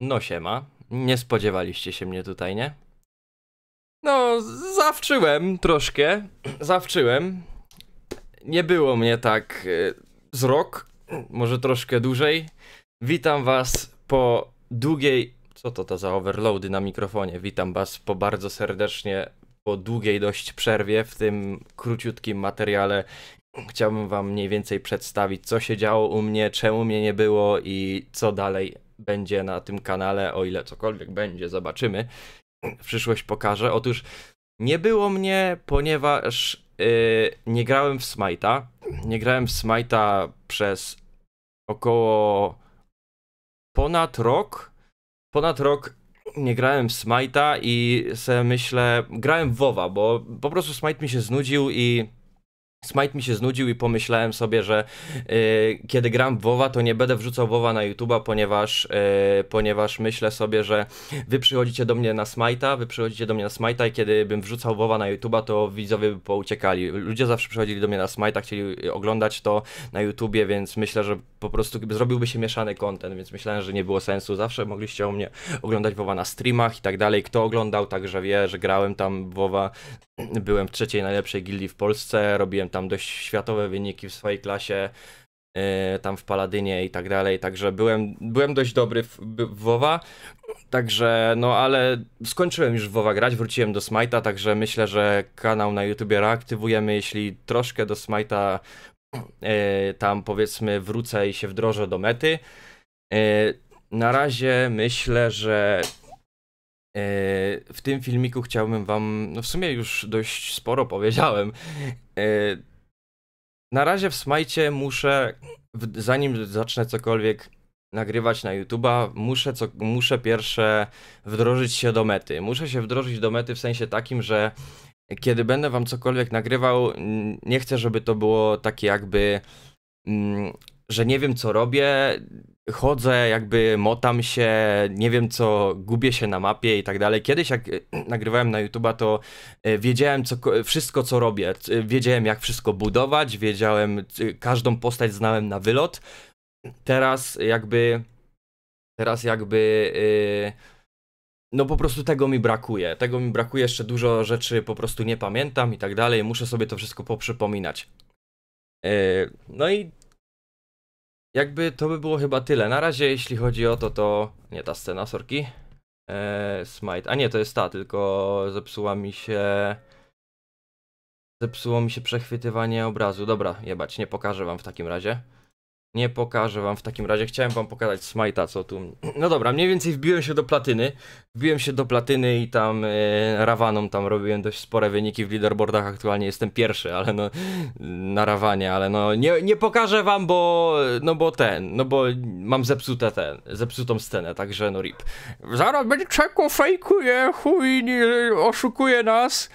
No siema, nie spodziewaliście się mnie tutaj, nie? No, zawczyłem troszkę, zawczyłem. Nie było mnie tak e, z rok, może troszkę dłużej. Witam was po długiej... Co to to za overloady na mikrofonie? Witam was po bardzo serdecznie po długiej dość przerwie w tym króciutkim materiale, chciałbym Wam mniej więcej przedstawić, co się działo u mnie, czemu mnie nie było i co dalej będzie na tym kanale, o ile cokolwiek będzie, zobaczymy. Przyszłość pokaże. Otóż nie było mnie, ponieważ yy, nie grałem w Smite'a. Nie grałem w Smite'a przez około ponad rok. Ponad rok nie grałem w Smite'a i se myślę, grałem w WoWa, bo po prostu Smite mi się znudził i Smite mi się znudził i pomyślałem sobie, że y, kiedy gram w WoWa, to nie będę wrzucał WoWa na YouTube'a, ponieważ, y, ponieważ myślę sobie, że wy przychodzicie do mnie na Smite'a, wy przychodzicie do mnie na Smite'a i kiedy bym wrzucał WoWa na YouTube'a, to widzowie by pouciekali. Ludzie zawsze przychodzili do mnie na Smite'a, chcieli y, oglądać to na YouTubie, więc myślę, że po prostu zrobiłby się mieszany content, więc myślałem, że nie było sensu. Zawsze mogliście o mnie oglądać WoWa na streamach i tak dalej. Kto oglądał, także wie, że grałem tam WoWa Byłem w trzeciej najlepszej gildii w Polsce, robiłem tam dość światowe wyniki w swojej klasie, e, tam w Paladynie i tak dalej, także byłem, byłem dość dobry w, w WoWa, także no ale skończyłem już w WoWa grać, wróciłem do Smite'a, także myślę, że kanał na YouTubie reaktywujemy, jeśli troszkę do Smite'a e, tam powiedzmy wrócę i się wdrożę do mety. E, na razie myślę, że E, w tym filmiku chciałbym wam, no w sumie już dość sporo powiedziałem. E, na razie w smajcie muszę, zanim zacznę cokolwiek nagrywać na YouTube'a, muszę, muszę pierwsze wdrożyć się do mety. Muszę się wdrożyć do mety w sensie takim, że kiedy będę wam cokolwiek nagrywał, nie chcę, żeby to było takie jakby mm, że nie wiem co robię, chodzę, jakby motam się, nie wiem co, gubię się na mapie i tak dalej. Kiedyś jak e, nagrywałem na YouTube'a, to e, wiedziałem co, wszystko co robię. E, wiedziałem jak wszystko budować, wiedziałem, każdą postać znałem na wylot. Teraz jakby, teraz jakby... no po prostu tego mi brakuje. Tego mi brakuje, jeszcze dużo rzeczy po prostu nie pamiętam i tak dalej. Muszę sobie to wszystko poprzypominać. no i jakby to by było chyba tyle. Na razie jeśli chodzi o to, to nie ta scena, sorki. Eee, smite. A nie, to jest ta, tylko zepsuła mi się... Zepsuło mi się przechwytywanie obrazu. Dobra, jebać, nie pokażę wam w takim razie. Nie pokażę wam w takim razie. Chciałem wam pokazać smajta, co tu... No dobra, mniej więcej wbiłem się do platyny. Wbiłem się do platyny i tam yy, tam robiłem dość spore wyniki w leaderboardach. Aktualnie jestem pierwszy, ale no... Na Rawanie, ale no... Nie, nie pokażę wam, bo... No bo ten... No bo mam zepsute ten... Zepsutą scenę, także no rip. Zaraz będzie czeku fejkuje, chuj, nie, oszukuje nas.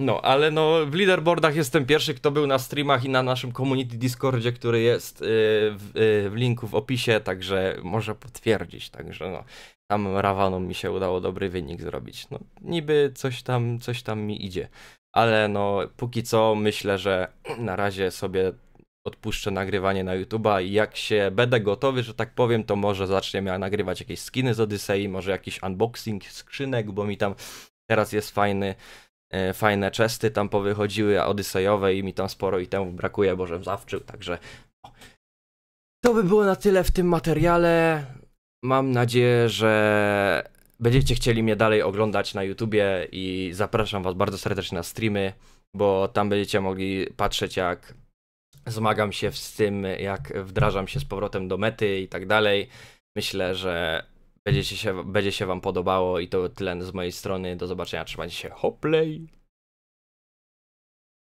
No, ale no w leaderboardach jestem pierwszy, kto był na streamach i na naszym community Discordzie, który jest y, w, y, w linku w opisie, także może potwierdzić, także no. Tam Rawanom mi się udało dobry wynik zrobić. No, niby coś tam, coś tam mi idzie. Ale no, póki co myślę, że na razie sobie odpuszczę nagrywanie na YouTube'a i jak się będę gotowy, że tak powiem, to może zaczniemy miał nagrywać jakieś skiny z Odysei, może jakiś unboxing skrzynek, bo mi tam teraz jest fajny E, fajne czesty tam powychodziły, a odysejowe i mi tam sporo i temu brakuje, bo żem zawczył, także no. to by było na tyle w tym materiale. Mam nadzieję, że będziecie chcieli mnie dalej oglądać na YouTubie i zapraszam was bardzo serdecznie na streamy, bo tam będziecie mogli patrzeć jak zmagam się z tym, jak wdrażam się z powrotem do mety i tak dalej. Myślę, że będzie się, będzie się Wam podobało i to tyle z mojej strony. Do zobaczenia, trzymajcie się. Hopley!